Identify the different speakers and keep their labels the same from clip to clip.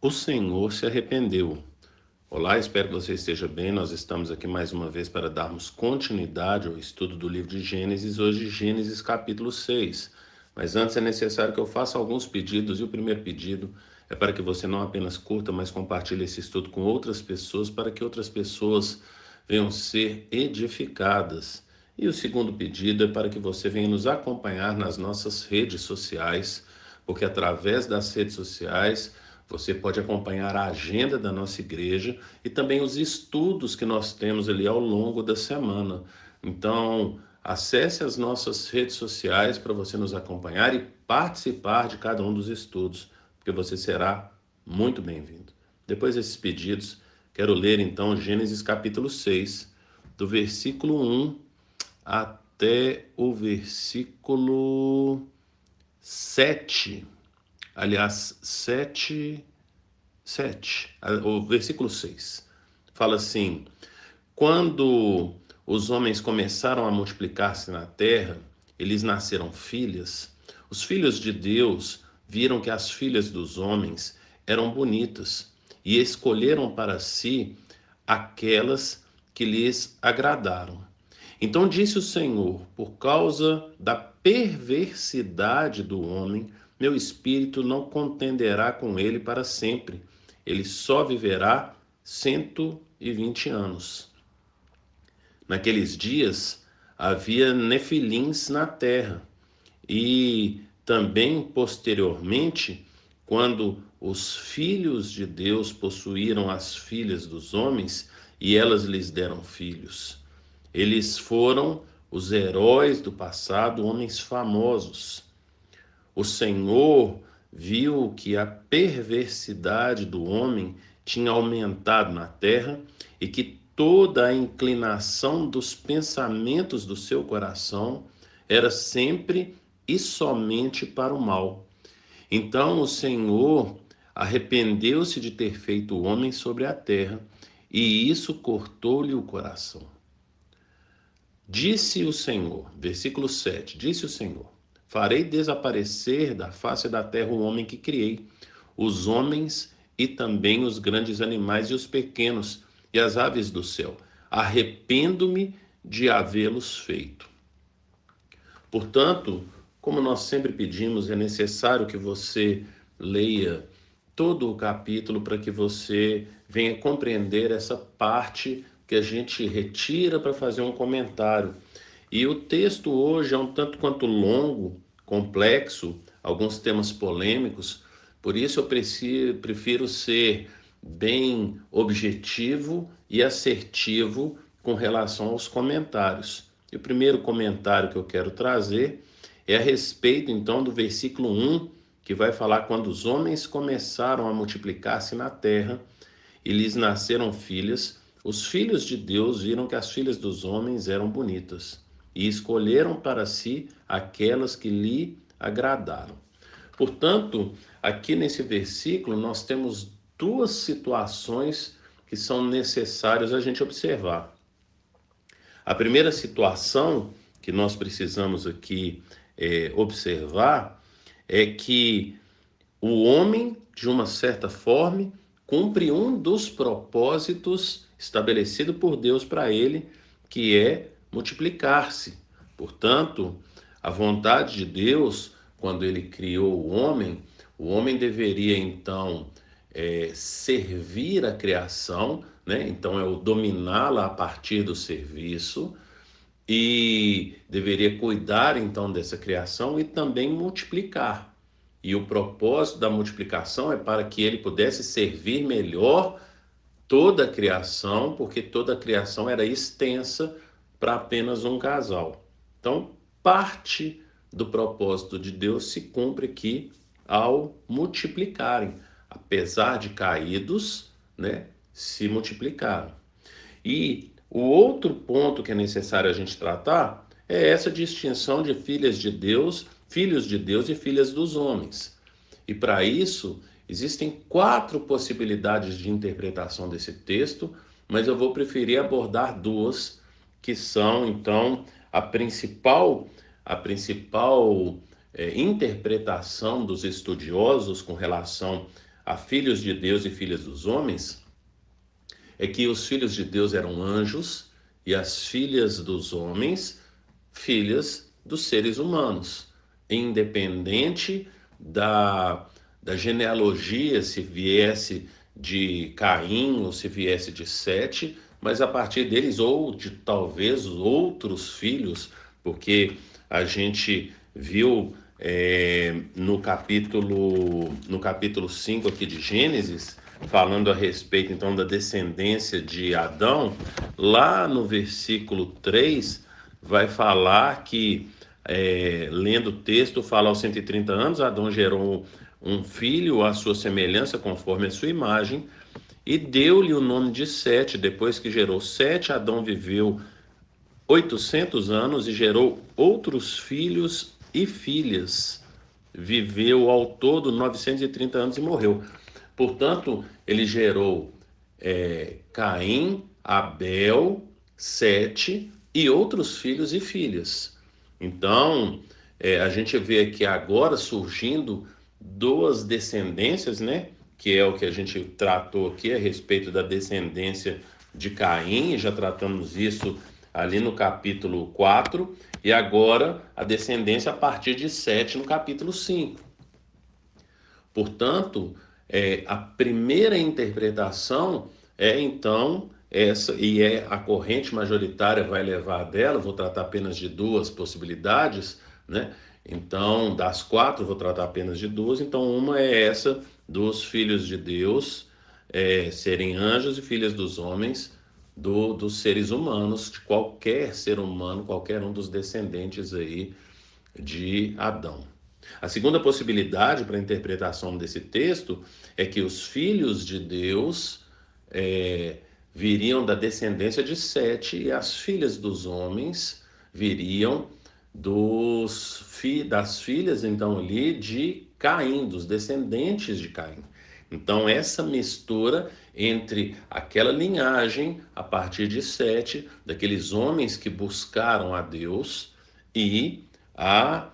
Speaker 1: O Senhor se arrependeu. Olá, espero que você esteja bem. Nós estamos aqui mais uma vez para darmos continuidade ao estudo do livro de Gênesis, hoje Gênesis capítulo 6. Mas antes é necessário que eu faça alguns pedidos e o primeiro pedido é para que você não apenas curta, mas compartilhe esse estudo com outras pessoas para que outras pessoas venham ser edificadas. E o segundo pedido é para que você venha nos acompanhar nas nossas redes sociais, porque através das redes sociais você pode acompanhar a agenda da nossa igreja e também os estudos que nós temos ali ao longo da semana. Então, acesse as nossas redes sociais para você nos acompanhar e participar de cada um dos estudos, porque você será muito bem-vindo. Depois desses pedidos, quero ler então Gênesis capítulo 6, do versículo 1 até o versículo 7 aliás, 7, 7, o versículo 6, fala assim: Quando os homens começaram a multiplicar-se na terra, eles nasceram filhas. Os filhos de Deus viram que as filhas dos homens eram bonitas e escolheram para si aquelas que lhes agradaram. Então disse o Senhor: Por causa da perversidade do homem, meu espírito não contenderá com ele para sempre. Ele só viverá cento e vinte anos. Naqueles dias havia nefilins na terra, e também posteriormente, quando os filhos de Deus possuíram as filhas dos homens e elas lhes deram filhos. Eles foram os heróis do passado, homens famosos. O Senhor viu que a perversidade do homem tinha aumentado na terra e que toda a inclinação dos pensamentos do seu coração era sempre e somente para o mal. Então o Senhor arrependeu-se de ter feito o homem sobre a terra, e isso cortou-lhe o coração. Disse o Senhor, versículo 7, disse o Senhor: Farei desaparecer da face da terra o homem que criei, os homens e também os grandes animais e os pequenos e as aves do céu. Arrependo-me de havê-los feito. Portanto, como nós sempre pedimos, é necessário que você leia todo o capítulo para que você venha compreender essa parte que a gente retira para fazer um comentário. E o texto hoje é um tanto quanto longo, complexo, alguns temas polêmicos, por isso eu prefiro, ser bem objetivo e assertivo com relação aos comentários. E o primeiro comentário que eu quero trazer é a respeito então do versículo 1, que vai falar quando os homens começaram a multiplicar-se na terra e lhes nasceram filhas, os filhos de Deus viram que as filhas dos homens eram bonitas e escolheram para si aquelas que lhe agradaram. Portanto, aqui nesse versículo nós temos duas situações que são necessárias a gente observar. A primeira situação que nós precisamos aqui é, observar é que o homem, de uma certa forma, cumpre um dos propósitos estabelecido por Deus para ele, que é multiplicar-se. Portanto, a vontade de Deus, quando ele criou o homem, o homem deveria então é, servir a criação, né? então é o dominá-la a partir do serviço, e deveria cuidar então dessa criação e também multiplicar. E o propósito da multiplicação é para que ele pudesse servir melhor toda a criação, porque toda a criação era extensa para apenas um casal. Então, parte do propósito de Deus se cumpre aqui ao multiplicarem, apesar de caídos, né, se multiplicaram. E o outro ponto que é necessário a gente tratar é essa distinção de filhas de Deus, filhos de Deus e filhas dos homens. E para isso, existem quatro possibilidades de interpretação desse texto, mas eu vou preferir abordar duas que são então a principal a principal é, interpretação dos estudiosos com relação a filhos de Deus e filhas dos homens é que os filhos de Deus eram anjos e as filhas dos homens filhas dos seres humanos, independente da, da genealogia se viesse de Caim ou se viesse de Sete, mas a partir deles ou de talvez outros filhos, porque a gente viu é, no capítulo no capítulo 5 aqui de Gênesis, falando a respeito então da descendência de Adão, lá no versículo 3 vai falar que é, lendo o texto, fala aos 130 anos, Adão gerou um filho à sua semelhança, conforme a sua imagem, e deu-lhe o nome de Sete. Depois que gerou Sete, Adão viveu 800 anos e gerou outros filhos e filhas. Viveu ao todo 930 anos e morreu. Portanto, ele gerou é, Caim, Abel, Sete e outros filhos e filhas. Então, é, a gente vê aqui agora surgindo duas descendências, né? que é o que a gente tratou aqui a respeito da descendência de Caim, já tratamos isso ali no capítulo 4, e agora a descendência a partir de 7 no capítulo 5. Portanto, é, a primeira interpretação é então essa, e é a corrente majoritária vai levar dela, vou tratar apenas de duas possibilidades, né? Então, das quatro, vou tratar apenas de duas, então uma é essa dos filhos de Deus é, serem anjos e filhas dos homens, do, dos seres humanos, de qualquer ser humano, qualquer um dos descendentes aí de Adão. A segunda possibilidade para a interpretação desse texto é que os filhos de Deus é, viriam da descendência de Sete e as filhas dos homens viriam dos, das filhas então ali de Caim, dos descendentes de Caim. Então, essa mistura entre aquela linhagem, a partir de Sete, daqueles homens que buscaram a Deus, e a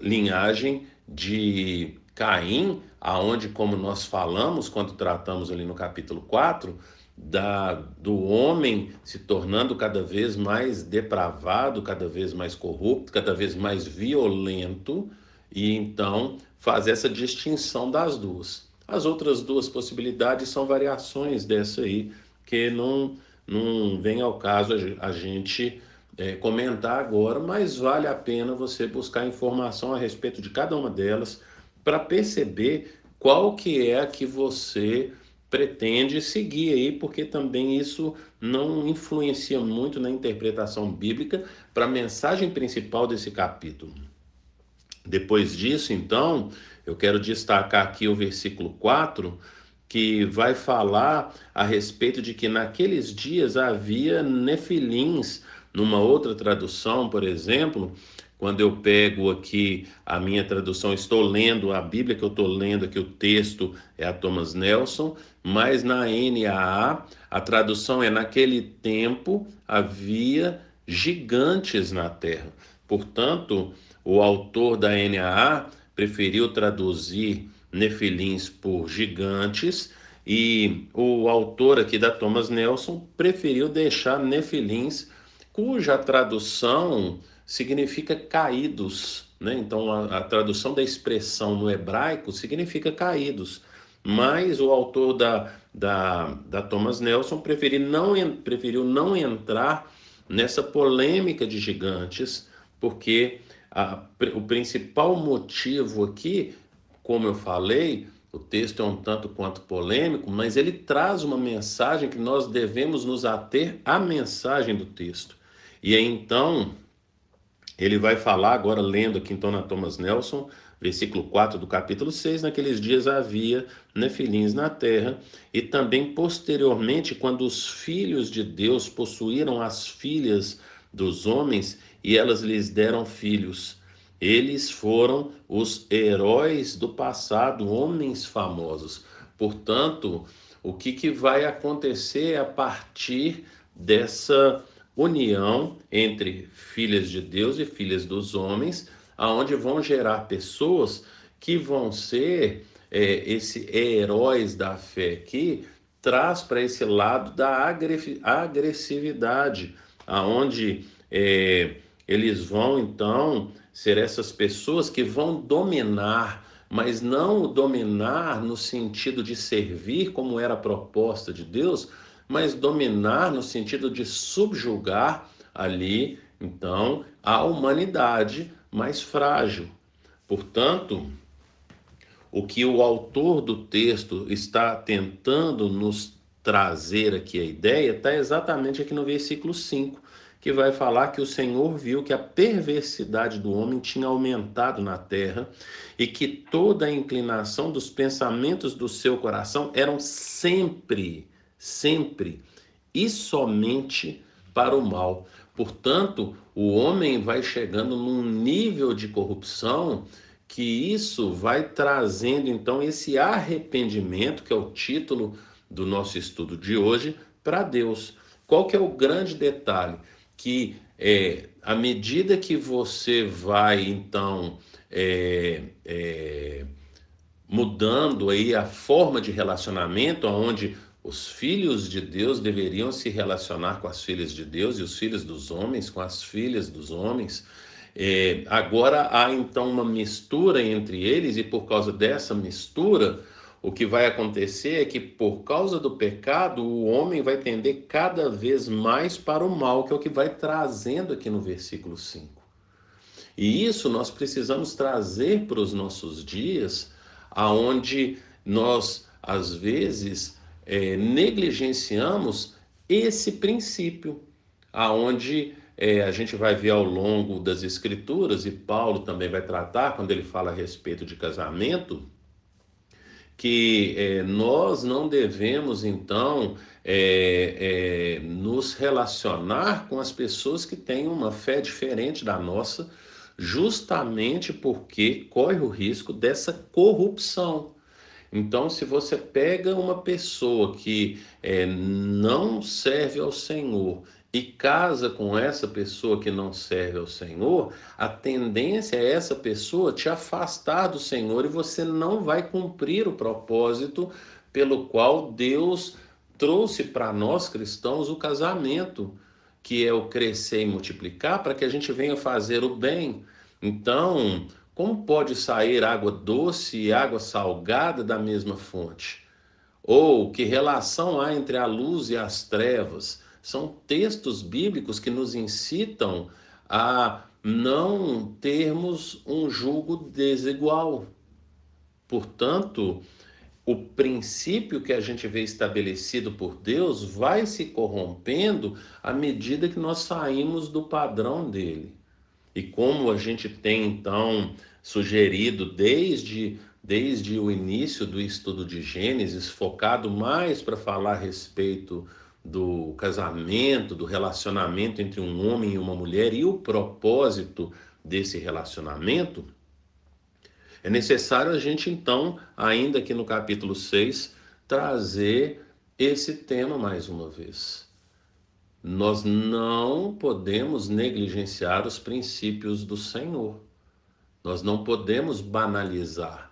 Speaker 1: linhagem de Caim, aonde, como nós falamos quando tratamos ali no capítulo 4, da, do homem se tornando cada vez mais depravado, cada vez mais corrupto, cada vez mais violento, e então fazer essa distinção das duas. As outras duas possibilidades são variações dessa aí, que não, não vem ao caso a gente é, comentar agora, mas vale a pena você buscar informação a respeito de cada uma delas para perceber qual que é a que você pretende seguir aí, porque também isso não influencia muito na interpretação bíblica para a mensagem principal desse capítulo. Depois disso, então, eu quero destacar aqui o versículo 4, que vai falar a respeito de que naqueles dias havia nefilins. Numa outra tradução, por exemplo, quando eu pego aqui a minha tradução, estou lendo a Bíblia que eu estou lendo aqui, o texto é a Thomas Nelson, mas na NAA a tradução é: naquele tempo havia gigantes na terra. Portanto, o autor da NAA preferiu traduzir nefilins por gigantes e o autor aqui da Thomas Nelson preferiu deixar nefilins, cuja tradução significa caídos. Né? Então, a, a tradução da expressão no hebraico significa caídos. Mas o autor da, da, da Thomas Nelson preferiu não, preferiu não entrar nessa polêmica de gigantes, porque a, o principal motivo aqui, como eu falei, o texto é um tanto quanto polêmico, mas ele traz uma mensagem que nós devemos nos ater à mensagem do texto. E então, ele vai falar, agora lendo aqui então na Thomas Nelson, versículo 4 do capítulo 6, naqueles dias havia nefilins na terra, e também posteriormente, quando os filhos de Deus possuíram as filhas dos homens, e elas lhes deram filhos. Eles foram os heróis do passado, homens famosos. Portanto, o que, que vai acontecer a partir dessa união entre filhas de Deus e filhas dos homens, aonde vão gerar pessoas que vão ser é, esse heróis da fé que traz para esse lado da agressividade, aonde é, eles vão então ser essas pessoas que vão dominar, mas não o dominar no sentido de servir, como era a proposta de Deus, mas dominar no sentido de subjugar ali, então, a humanidade mais frágil. Portanto, o que o autor do texto está tentando nos trazer aqui a ideia está exatamente aqui no versículo 5 que vai falar que o Senhor viu que a perversidade do homem tinha aumentado na terra e que toda a inclinação dos pensamentos do seu coração eram sempre, sempre e somente para o mal. Portanto, o homem vai chegando num nível de corrupção que isso vai trazendo então esse arrependimento, que é o título do nosso estudo de hoje, para Deus. Qual que é o grande detalhe? que é, à medida que você vai então é, é, mudando aí a forma de relacionamento, onde os filhos de Deus deveriam se relacionar com as filhas de Deus e os filhos dos homens com as filhas dos homens. É, agora há então uma mistura entre eles, e por causa dessa mistura, o que vai acontecer é que, por causa do pecado, o homem vai tender cada vez mais para o mal, que é o que vai trazendo aqui no versículo 5. E isso nós precisamos trazer para os nossos dias, aonde nós, às vezes, é, negligenciamos esse princípio, aonde é, a gente vai ver ao longo das Escrituras, e Paulo também vai tratar quando ele fala a respeito de casamento que é, nós não devemos, então, é, é, nos relacionar com as pessoas que têm uma fé diferente da nossa, justamente porque corre o risco dessa corrupção. Então, se você pega uma pessoa que não serve ao Senhor e casa com essa pessoa que não serve ao Senhor, a tendência é essa pessoa te afastar do Senhor e você não vai cumprir o propósito pelo qual Deus trouxe para nós cristãos o casamento, que é o crescer e multiplicar, para que a gente venha fazer o bem. Então, como pode sair água doce e água salgada da mesma fonte? Ou que relação há entre a luz e as trevas? são textos bíblicos que nos incitam a não termos um julgo desigual. Portanto, o princípio que a gente vê estabelecido por Deus vai se corrompendo à medida que nós saímos do padrão dele. E como a gente tem então sugerido desde desde o início do estudo de Gênesis, focado mais para falar a respeito do casamento, do relacionamento entre um homem e uma mulher e o propósito desse relacionamento, é necessário a gente então, ainda aqui no capítulo 6, trazer esse tema mais uma vez. Nós não podemos negligenciar os princípios do Senhor. Nós não podemos banalizar.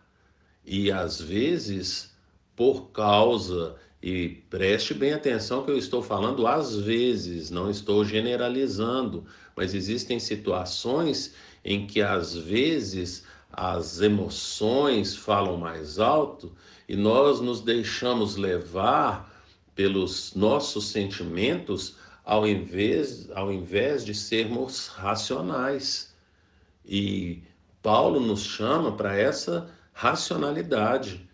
Speaker 1: E às vezes, por causa e preste bem atenção que eu estou falando às vezes, não estou generalizando, mas existem situações em que às vezes as emoções falam mais alto e nós nos deixamos levar pelos nossos sentimentos ao invés, ao invés de sermos racionais. E Paulo nos chama para essa racionalidade.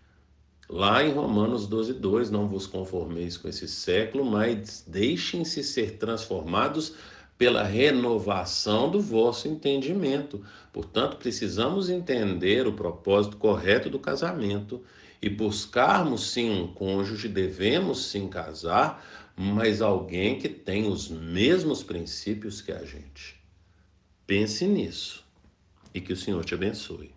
Speaker 1: Lá em Romanos 12, 2, não vos conformeis com esse século, mas deixem-se ser transformados pela renovação do vosso entendimento. Portanto, precisamos entender o propósito correto do casamento e buscarmos sim um cônjuge, devemos sim casar, mas alguém que tem os mesmos princípios que a gente. Pense nisso e que o Senhor te abençoe.